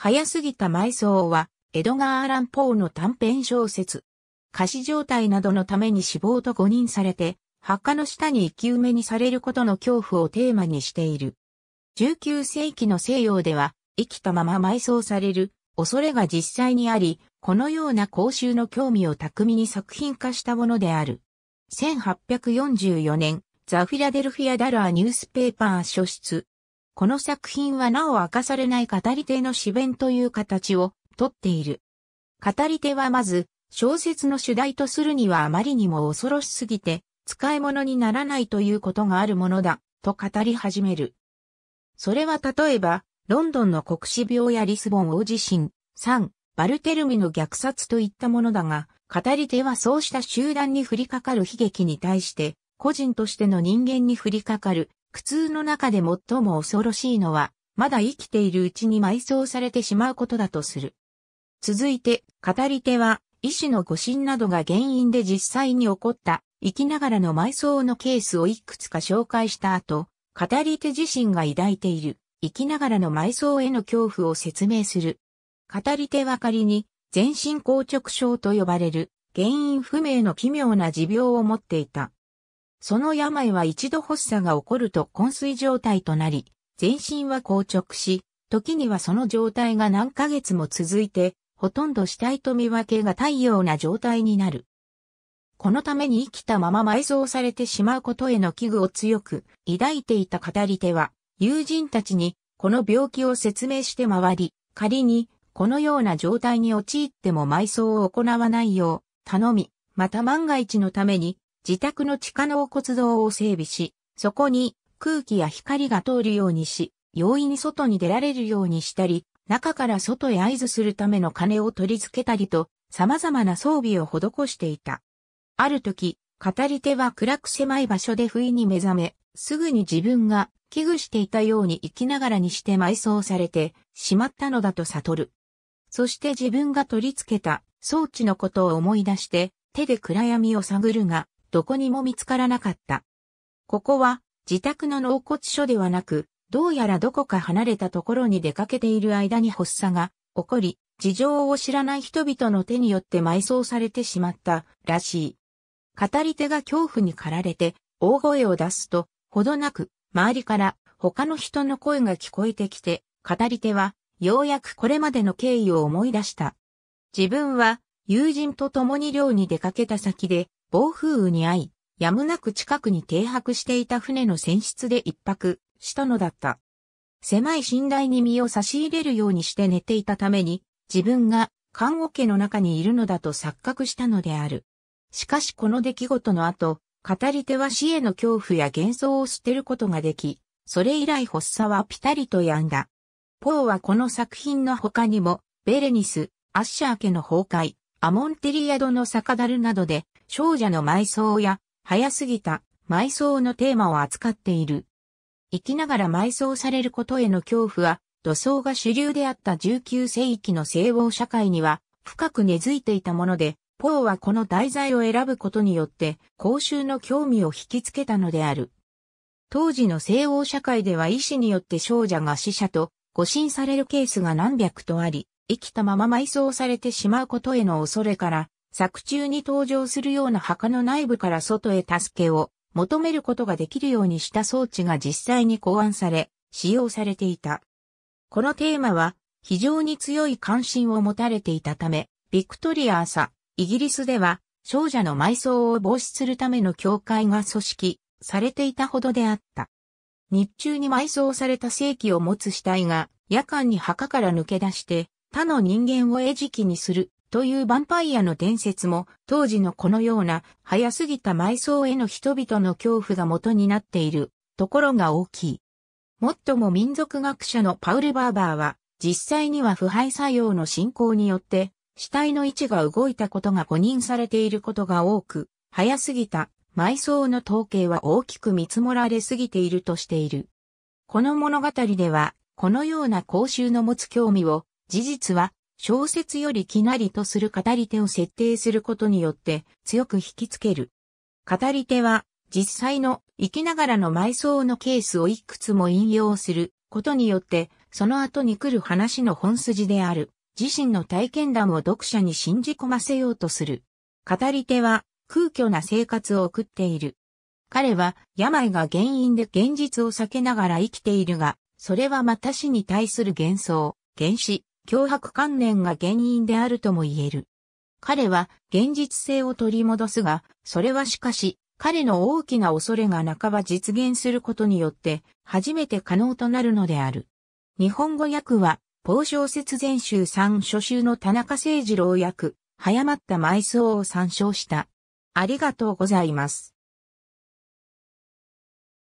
早すぎた埋葬は、エドガー・アラン・ポーの短編小説。歌詞状態などのために死亡と誤認されて、墓の下に生き埋めにされることの恐怖をテーマにしている。19世紀の西洋では、生きたまま埋葬される恐れが実際にあり、このような公衆の興味を巧みに作品化したものである。1844年、ザ・フィラデルフィア・ダラーニュースペーパー書出。この作品はなお明かされない語り手の詩弁という形をとっている。語り手はまず、小説の主題とするにはあまりにも恐ろしすぎて、使い物にならないということがあるものだ、と語り始める。それは例えば、ロンドンの国死病やリスボン大地震、3、バルテルミの虐殺といったものだが、語り手はそうした集団に降りかかる悲劇に対して、個人としての人間に降りかかる苦痛の中で最も恐ろしいのは、まだ生きているうちに埋葬されてしまうことだとする。続いて、語り手は、医師の誤診などが原因で実際に起こった生きながらの埋葬のケースをいくつか紹介した後、語り手自身が抱いている生きながらの埋葬への恐怖を説明する。語り手は仮に全身硬直症と呼ばれる原因不明の奇妙な持病を持っていたその病は一度発作が起こると昏睡状態となり、全身は硬直し、時にはその状態が何ヶ月も続いて、ほとんど死体と見分けがたいような状態になる。このために生きたまま埋葬されてしまうことへの危惧を強く抱いていた語り手は、友人たちにこの病気を説明して回り、仮にこのような状態に陥っても埋葬を行わないよう頼み、また万が一のために自宅の地下脳骨堂を整備し、そこに空気や光が通るようにし、容易に外に出られるようにしたり、中から外へ合図するための鐘を取り付けたりと、様々な装備を施していた。ある時、語り手は暗く狭い場所で不意に目覚め、すぐに自分が危惧していたように生きながらにして埋葬されてしまったのだと悟る。そして自分が取り付けた装置のことを思い出して手で暗闇を探るがどこにも見つからなかった。ここは自宅の納骨所ではなく、どうやらどこか離れたところに出かけている間に発作が起こり、事情を知らない人々の手によって埋葬されてしまったらしい。語り手が恐怖に駆られて大声を出すと、ほどなく周りから他の人の声が聞こえてきて、語り手はようやくこれまでの経緯を思い出した。自分は友人と共に寮に出かけた先で暴風雨に遭い、やむなく近くに停泊していた船の船室で一泊したのだった。狭い寝台に身を差し入れるようにして寝ていたために、自分が看護家の中にいるのだと錯覚したのである。しかしこの出来事の後、語り手は死への恐怖や幻想を捨てることができ、それ以来発作はピタリと止んだ。ポーはこの作品の他にも、ベレニス、アッシャー家の崩壊、アモンテリアドの酒樽などで少女の埋葬や早すぎた埋葬のテーマを扱っている。生きながら埋葬されることへの恐怖は土葬が主流であった19世紀の西欧社会には深く根付いていたもので、ポーはこの題材を選ぶことによって公衆の興味を引きつけたのである。当時の西欧社会では医師によって少女が死者と誤診されるケースが何百とあり、生きたまま埋葬されてしまうことへの恐れから、作中に登場するような墓の内部から外へ助けを求めることができるようにした装置が実際に考案され、使用されていた。このテーマは非常に強い関心を持たれていたため、ビクトリア朝、イギリスでは少女の埋葬を防止するための教会が組織されていたほどであった。日中に埋葬された正規を持つ死体が夜間に墓から抜け出して他の人間を餌食にするというヴァンパイアの伝説も当時のこのような早すぎた埋葬への人々の恐怖が元になっているところが大きい。もっとも民族学者のパウル・バーバーは実際には腐敗作用の進行によって死体の位置が動いたことが誤認されていることが多く、早すぎた埋葬の統計は大きく見積もられすぎているとしている。この物語では、このような公衆の持つ興味を事実は小説よりきなりとする語り手を設定することによって強く引きつける。語り手は実際の生きながらの埋葬のケースをいくつも引用することによってその後に来る話の本筋である自身の体験談を読者に信じ込ませようとする。語り手は空虚な生活を送っている。彼は病が原因で現実を避けながら生きているが、それはまた死に対する幻想、原始、脅迫観念が原因であるとも言える。彼は現実性を取り戻すが、それはしかし、彼の大きな恐れが半ば実現することによって、初めて可能となるのである。日本語訳は、ポー小説全集3初集の田中誠二郎役、早まった埋葬を参照した。ありがとうございます。